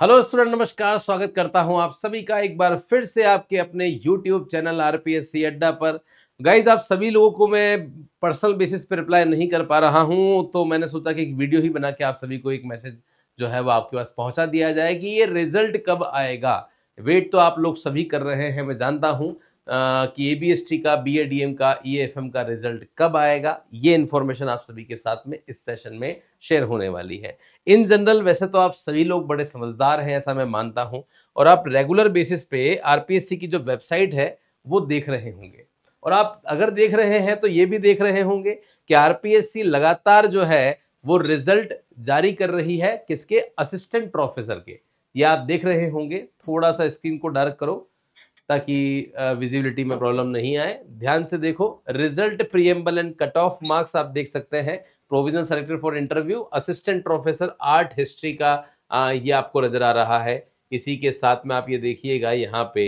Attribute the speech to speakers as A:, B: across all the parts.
A: hello student नमस्कार स्वागत करता हूं आप सभी का एक बार फिर से आपके अपने YouTube channel R P S C Adda पर गाइज आप सभी लोगों को मैं पर्सनल बेसिस पर रिप्लाई नहीं कर पा रहा हूं तो मैंने सोचा कि एक वीडियो ही बना के आप सभी को एक मैसेज जो है वो आपके पास पहुंचा दिया जाए कि ये रिजल्ट कब आएगा वेट तो आप लोग सभी कर रहे हैं मैं जानता हूँ कि ए बी एस टी का बी ए डी एम का ई एफ एम का रिजल्ट कब आएगा ये इन्फॉर्मेशन आप सभी के साथ में इस सेशन में शेयर होने वाली है इन जनरल वैसे तो आप सभी लोग बड़े समझदार हैं ऐसा मैं मानता हूं और आप रेगुलर बेसिस पे आर पी एस सी की जो वेबसाइट है वो देख रहे होंगे और आप अगर देख रहे हैं तो ये भी देख रहे होंगे कि आर पी एस सी लगातार जो है वो रिजल्ट जारी कर रही है किसके असिस्टेंट प्रोफेसर के ये आप देख रहे होंगे थोड़ा सा स्क्रीन को डार्क करो ताकि विजिबिलिटी में प्रॉब्लम नहीं आए ध्यान से देखो result preamble and cut off marks आप देख सकते हैं provision selected for interview assistant professor art history का आ, ये आपको नजर आ रहा है इसी के साथ में आप ये देखिएगा यहाँ पे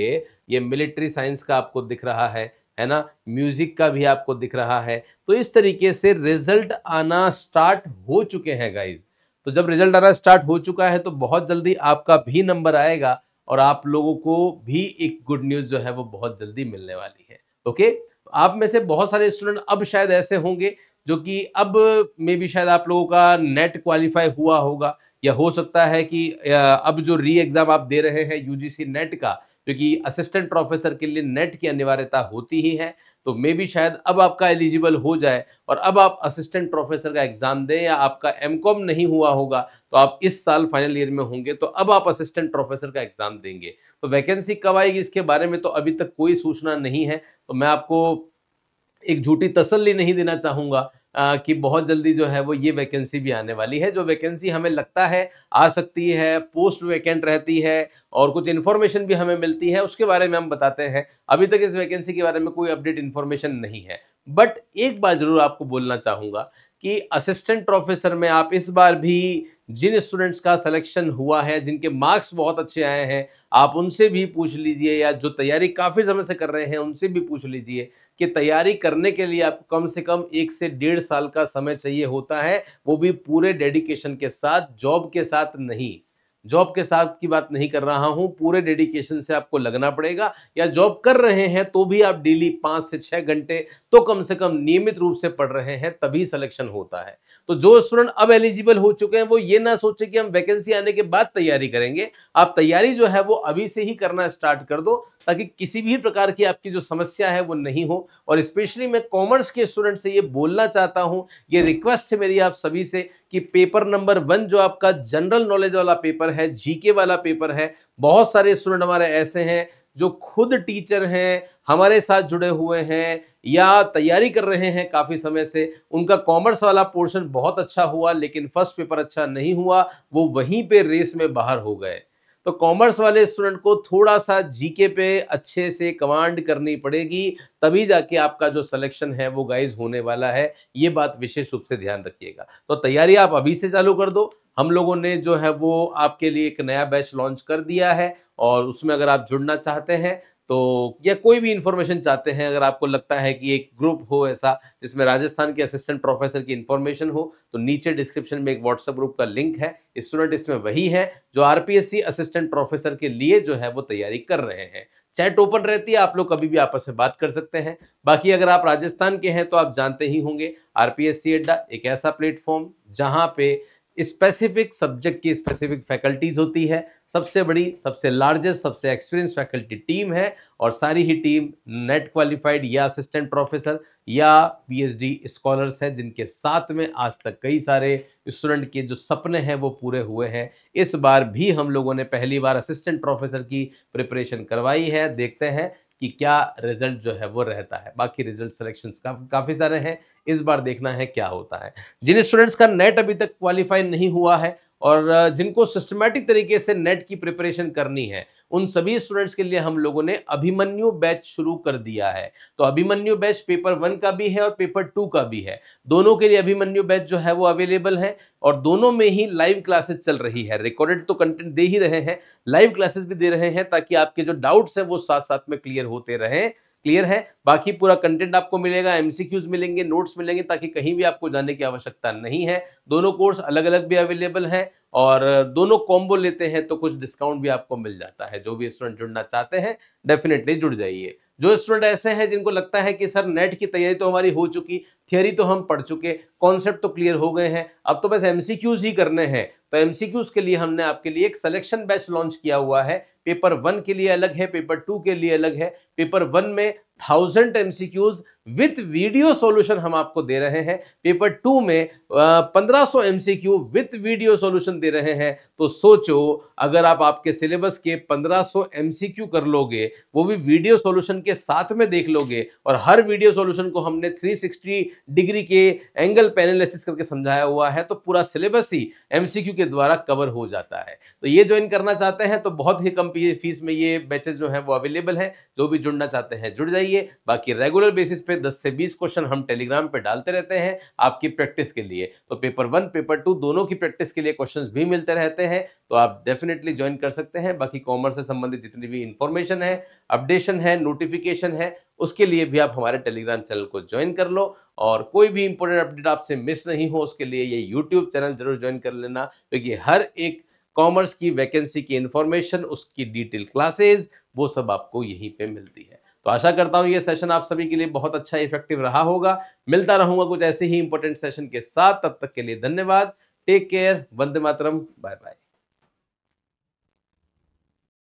A: ये मिलिट्री साइंस का आपको दिख रहा है है ना म्यूजिक का भी आपको दिख रहा है तो इस तरीके से रिजल्ट आना स्टार्ट हो चुके हैं गाइज तो जब रिजल्ट आना स्टार्ट हो चुका है तो बहुत जल्दी आपका भी नंबर आएगा और आप लोगों को भी एक गुड न्यूज़ जो है वो बहुत जल्दी मिलने वाली है ओके तो आप में से बहुत सारे स्टूडेंट अब शायद ऐसे होंगे जो कि अब मे भी शायद आप लोगों का नेट क्वालिफाई हुआ होगा या हो सकता है कि अब जो री एग्ज़ाम आप दे रहे हैं यूजीसी नेट का क्योंकि असिस्टेंट प्रोफेसर के लिए नेट की अनिवार्यता होती ही है तो मे भी शायद अब आपका एलिजिबल हो जाए और अब आप असिस्टेंट प्रोफेसर का एग्ज़ाम दें या आपका एम नहीं हुआ होगा तो आप इस साल फाइनल ईयर में होंगे तो अब आप असिस्टेंट प्रोफेसर का एग्ज़ाम देंगे तो वैकेंसी कब आएगी इसके बारे में तो अभी तक कोई सूचना नहीं है तो मैं आपको एक झूठी तसल्ली नहीं देना चाहूँगा कि बहुत जल्दी जो है वो ये वैकेंसी भी आने वाली है जो वैकेंसी हमें लगता है आ सकती है पोस्ट वैकेंट रहती है और कुछ इन्फॉर्मेशन भी हमें मिलती है उसके बारे में हम बताते हैं अभी तक इस वैकेंसी के बारे में कोई अपडेट इन्फॉर्मेशन नहीं है बट एक बार ज़रूर आपको बोलना चाहूँगा कि असिस्टेंट प्रोफेसर में आप इस बार भी जिन स्टूडेंट्स का सिलेक्शन हुआ है जिनके मार्क्स बहुत अच्छे आए हैं आप उनसे भी पूछ लीजिए या जो तैयारी काफ़ी समय से कर रहे हैं उनसे भी पूछ लीजिए कि तैयारी करने के लिए आपको कम से कम एक से डेढ़ साल का समय चाहिए होता है वो भी पूरे डेडिकेशन के साथ जॉब के साथ नहीं जॉब के साथ की बात नहीं कर रहा हूं पूरे डेडिकेशन से आपको लगना पड़ेगा या जॉब कर रहे हैं तो भी आप डेली पांच से छह घंटे तो कम से कम नियमित रूप से पढ़ रहे हैं तभी सिलेक्शन होता है तो जो स्टूडेंट अब एलिजिबल हो चुके हैं वो ये ना सोचे कि हम वैकेंसी आने के बाद तैयारी करेंगे आप तैयारी जो है वो अभी से ही करना स्टार्ट कर दो ताकि किसी भी प्रकार की आपकी जो समस्या है वो नहीं हो और स्पेशली मैं कॉमर्स के स्टूडेंट से ये बोलना चाहता हूँ ये रिक्वेस्ट है मेरी आप सभी से कि पेपर नंबर वन जो आपका जनरल नॉलेज वाला पेपर है जीके वाला पेपर है बहुत सारे स्टूडेंट हमारे ऐसे हैं जो खुद टीचर हैं हमारे साथ जुड़े हुए हैं या तैयारी कर रहे हैं काफ़ी समय से उनका कॉमर्स वाला पोर्शन बहुत अच्छा हुआ लेकिन फर्स्ट पेपर अच्छा नहीं हुआ वो वहीं पे रेस में बाहर हो गए तो कॉमर्स वाले स्टूडेंट को थोड़ा सा जीके पे अच्छे से कमांड करनी पड़ेगी तभी जाके आपका जो सिलेक्शन है वो गाइज होने वाला है ये बात विशेष रूप से ध्यान रखिएगा तो तैयारी आप अभी से चालू कर दो हम लोगों ने जो है वो आपके लिए एक नया बैच लॉन्च कर दिया है और उसमें अगर आप जुड़ना चाहते हैं तो या कोई भी इंफॉर्मेशन चाहते हैं अगर आपको लगता है कि एक ग्रुप हो ऐसा जिसमें राजस्थान के असिस्टेंट प्रोफेसर की इन्फॉर्मेशन हो तो नीचे डिस्क्रिप्शन में एक व्हाट्सएप ग्रुप का लिंक है स्टूडेंट इसमें वही है जो आरपीएससी असिस्टेंट प्रोफेसर के लिए जो है वो तैयारी कर रहे हैं चैट ओपन रहती है आप लोग कभी भी आपस में बात कर सकते हैं बाकी अगर आप राजस्थान के हैं तो आप जानते ही होंगे आरपीएससी अड्डा एक ऐसा प्लेटफॉर्म जहाँ पे स्पेसिफिक सब्जेक्ट की स्पेसिफिक फैकल्टीज़ होती है सबसे बड़ी सबसे लार्जेस्ट सबसे एक्सपीरियंस फैकल्टी टीम है और सारी ही टीम नेट क्वालिफाइड या असिस्टेंट प्रोफेसर या पीएचडी स्कॉलर्स हैं जिनके साथ में आज तक कई सारे स्टूडेंट के जो सपने हैं वो पूरे हुए हैं इस बार भी हम लोगों ने पहली बार असिस्टेंट प्रोफेसर की प्रिपरेशन करवाई है देखते हैं कि क्या रिजल्ट जो है वो रहता है बाकी रिजल्ट सिलेक्शन का काफ़ी सारे हैं इस बार देखना है क्या होता है जिन स्टूडेंट्स का नेट अभी तक क्वालिफाई नहीं हुआ है और जिनको सिस्टमेटिक तरीके से नेट की प्रिपरेशन करनी है उन सभी स्टूडेंट्स के लिए हम लोगों ने अभिमन्यु बैच शुरू कर दिया है तो अभिमन्यु बैच पेपर वन का भी है और पेपर टू का भी है दोनों के लिए अभिमन्यु बैच जो है वो अवेलेबल है और दोनों में ही लाइव क्लासेस चल रही है रिकॉर्डेड तो कंटेंट दे ही रहे हैं लाइव क्लासेस भी दे रहे हैं ताकि आपके जो डाउट्स हैं वो साथ साथ में क्लियर होते रहें क्लियर है बाकी पूरा कंटेंट आपको मिलेगा एमसीक्यूज मिलेंगे नोट्स मिलेंगे ताकि कहीं भी आपको जाने की आवश्यकता नहीं है दोनों कोर्स अलग अलग भी अवेलेबल हैं और दोनों कॉम्बो लेते हैं तो कुछ डिस्काउंट भी आपको मिल जाता है जो भी स्टूडेंट जुड़ना चाहते हैं डेफिनेटली जुड़ जाइए जो स्टूडेंट ऐसे हैं जिनको लगता है कि सर नेट की तैयारी तो हमारी हो चुकी थियोरी तो हम पढ़ चुके कॉन्सेप्ट तो क्लियर हो गए हैं अब तो बस एमसीक्यूज ही करने हैं तो एमसीक्यूज के लिए हमने आपके लिए एक सिलेक्शन बैच लॉन्च किया हुआ है पेपर वन के लिए अलग है पेपर टू के लिए अलग है पेपर वन में thousand MCQs with video solution हम आपको दे रहे हैं पेपर टू में पंद्रह सौ क्यू विथ वीडियो सोल्यूशन दे रहे हैं तो सोचो अगर आप आपके सिलेबस के पंद्रह सौ क्यू कर लोगे वो भी वीडियो सोल्यूशन के साथ में देख लोगे और हर वीडियो सोल्यूशन को हमने थ्री सिक्सटी डिग्री के एंगल पैनलिसिस करके समझाया हुआ है तो पूरा सिलेबस ही एमसीक्यू के द्वारा कवर हो जाता है तो ये ज्वाइन करना चाहते हैं तो बहुत ही कम फीस में ये बैचेज जो है वो अवेलेबल है जो भी जुड़ना चाहते हैं जुड़ जाइए चाहिए बाकी रेगुलर बेसिस पे 10 से 20 क्वेश्चन हम टेलीग्राम पे डालते रहते हैं आपकी प्रैक्टिस के लिए तो पेपर वन पेपर टू दोनों की प्रैक्टिस के लिए क्वेश्चन भी मिलते रहते हैं तो आप डेफिनेटली ज्वाइन कर सकते हैं बाकी कॉमर्स से संबंधित जितनी भी इंफॉर्मेशन है अपडेशन है नोटिफिकेशन है उसके लिए भी आप हमारे टेलीग्राम चैनल को ज्वाइन कर लो और कोई भी इंपॉर्टेंट अपडेट आपसे मिस नहीं हो उसके लिए ये यूट्यूब चैनल जरूर ज्वाइन कर लेना क्योंकि तो हर एक कॉमर्स की वैकेंसी की इंफॉर्मेशन उसकी डिटेल क्लासेज वो सब आपको यहीं पे मिलती है तो आशा करता हूँ ये सेशन आप सभी के लिए बहुत अच्छा इफेक्टिव रहा होगा मिलता रहूंगा कुछ ऐसे ही इंपॉर्टेंट सेशन के साथ तब तक के लिए धन्यवाद टेक केयर वंदे मातरम बाय बाय